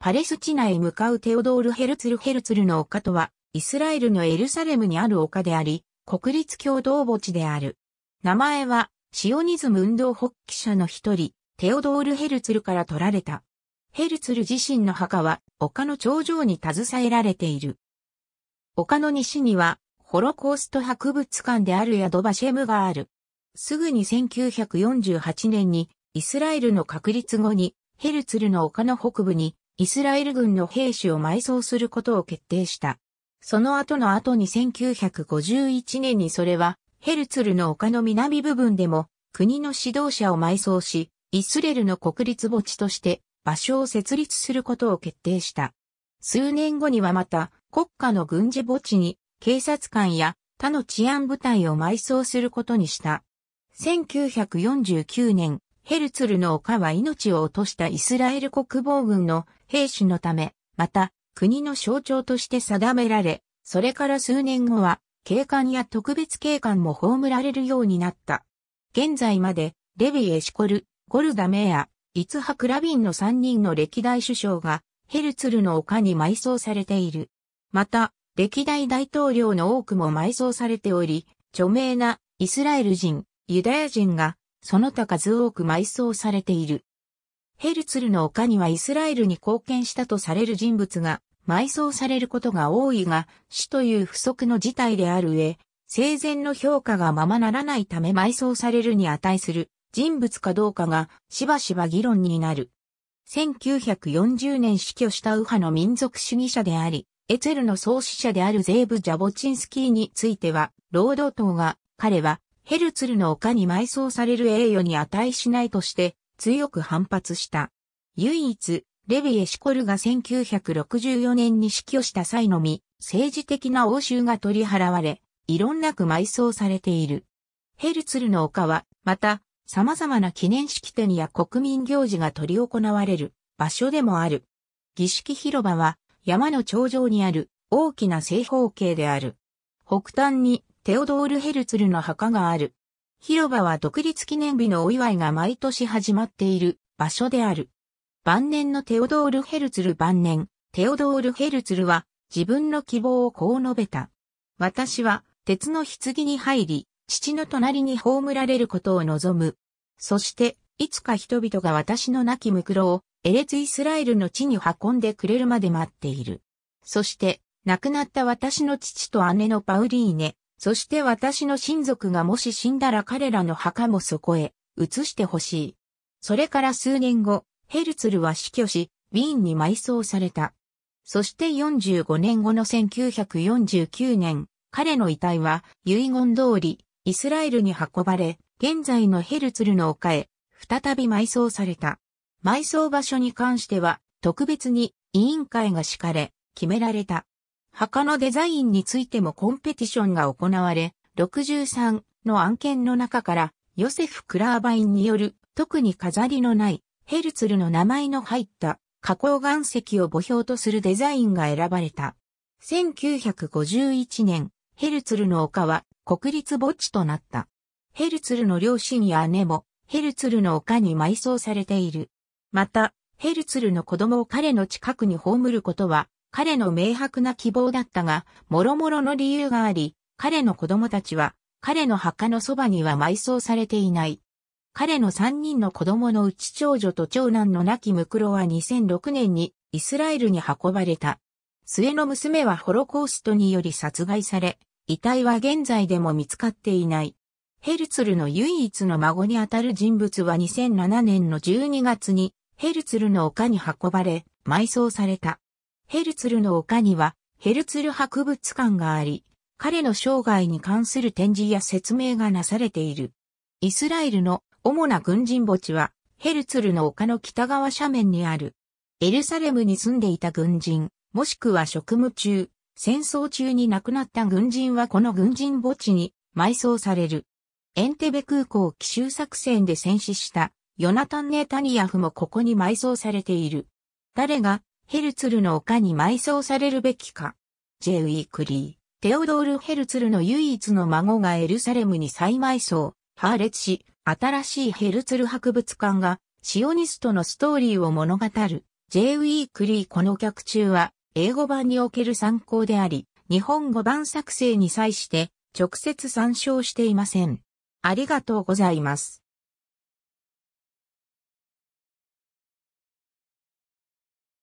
パレスチナへ向かうテオドール・ヘルツル・ヘルツルの丘とは、イスラエルのエルサレムにある丘であり、国立共同墓地である。名前は、シオニズム運動発起者の一人、テオドール・ヘルツルから取られた。ヘルツル自身の墓は、丘の頂上に携えられている。丘の西には、ホロコースト博物館であるヤドバシェムがある。すぐに1948年に、イスラエルの確立後に、ヘルツルの丘の北部に、イスラエル軍の兵士を埋葬することを決定した。その後の後に1951年にそれはヘルツルの丘の南部分でも国の指導者を埋葬し、イスレルの国立墓地として場所を設立することを決定した。数年後にはまた国家の軍事墓地に警察官や他の治安部隊を埋葬することにした。1949年、ヘルツルの丘は命を落としたイスラエル国防軍の兵士のため、また国の象徴として定められ、それから数年後は警官や特別警官も葬られるようになった。現在までレビエシコル、ゴルダメア、イツハクラビンの3人の歴代首相がヘルツルの丘に埋葬されている。また、歴代大統領の多くも埋葬されており、著名なイスラエル人、ユダヤ人がその他数多く埋葬されている。ヘルツルの丘にはイスラエルに貢献したとされる人物が埋葬されることが多いが、死という不足の事態である上、生前の評価がままならないため埋葬されるに値する人物かどうかがしばしば議論になる。1940年死去した右派の民族主義者であり、エツェルの創始者であるゼーブ・ジャボチンスキーについては、労働党が彼はヘルツルの丘に埋葬される栄誉に値しないとして強く反発した。唯一、レビエ・シコルが1964年に死去した際のみ、政治的な応酬が取り払われ、異論なく埋葬されている。ヘルツルの丘は、また、様々な記念式典や国民行事が取り行われる場所でもある。儀式広場は、山の頂上にある大きな正方形である。北端にテオドール・ヘルツルの墓がある。広場は独立記念日のお祝いが毎年始まっている場所である。晩年のテオドール・ヘルツル晩年、テオドール・ヘルツルは自分の希望をこう述べた。私は鉄の棺に入り、父の隣に葬られることを望む。そして、いつか人々が私の亡きムクロをエレツイスラエルの地に運んでくれるまで待っている。そして、亡くなった私の父と姉のパウリーネ、そして私の親族がもし死んだら彼らの墓もそこへ移してほしい。それから数年後、ヘルツルは死去し、ウィーンに埋葬された。そして45年後の1949年、彼の遺体は遺言通り、イスラエルに運ばれ、現在のヘルツルの丘へ、再び埋葬された。埋葬場所に関しては、特別に委員会が敷かれ、決められた。墓のデザインについてもコンペティションが行われ、63の案件の中から、ヨセフ・クラーバインによる、特に飾りのない、ヘルツルの名前の入った、加工岩石を墓標とするデザインが選ばれた。1951年、ヘルツルの丘は国立墓地となった。ヘルツルの両親や姉もヘルツルの丘に埋葬されている。また、ヘルツルの子供を彼の近くに葬ることは彼の明白な希望だったが、諸々の理由があり、彼の子供たちは、彼の墓のそばには埋葬されていない。彼の三人の子供のうち長女と長男の亡きムクロは2006年にイスラエルに運ばれた。末の娘はホロコーストにより殺害され、遺体は現在でも見つかっていない。ヘルツルの唯一の孫にあたる人物は2007年の12月にヘルツルの丘に運ばれ、埋葬された。ヘルツルの丘にはヘルツル博物館があり、彼の生涯に関する展示や説明がなされている。イスラエルの主な軍人墓地はヘルツルの丘の北側斜面にある。エルサレムに住んでいた軍人、もしくは職務中、戦争中に亡くなった軍人はこの軍人墓地に埋葬される。エンテベ空港奇襲作戦で戦死したヨナタン・ネタニヤフもここに埋葬されている。誰がヘルツルの丘に埋葬されるべきか。J. ウィークリー、テオドール・ヘルツルの唯一の孫がエルサレムに再埋葬、破裂し、新しいヘルツル博物館が、シオニストのストーリーを物語る。J. ウィークリーこの曲中は、英語版における参考であり、日本語版作成に際して、直接参照していません。ありがとうございます。